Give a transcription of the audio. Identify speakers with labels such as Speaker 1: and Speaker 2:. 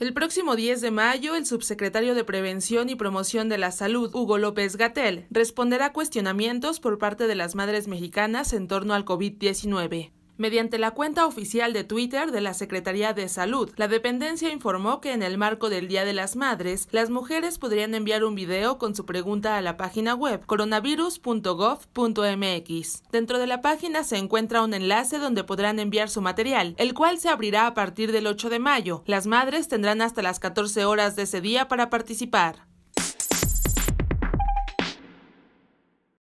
Speaker 1: El próximo 10 de mayo, el subsecretario de Prevención y Promoción de la Salud, Hugo López Gatel, responderá a cuestionamientos por parte de las madres mexicanas en torno al COVID-19. Mediante la cuenta oficial de Twitter de la Secretaría de Salud, la dependencia informó que en el marco del Día de las Madres, las mujeres podrían enviar un video con su pregunta a la página web coronavirus.gov.mx. Dentro de la página se encuentra un enlace donde podrán enviar su material, el cual se abrirá a partir del 8 de mayo. Las madres tendrán hasta las 14 horas de ese día para participar.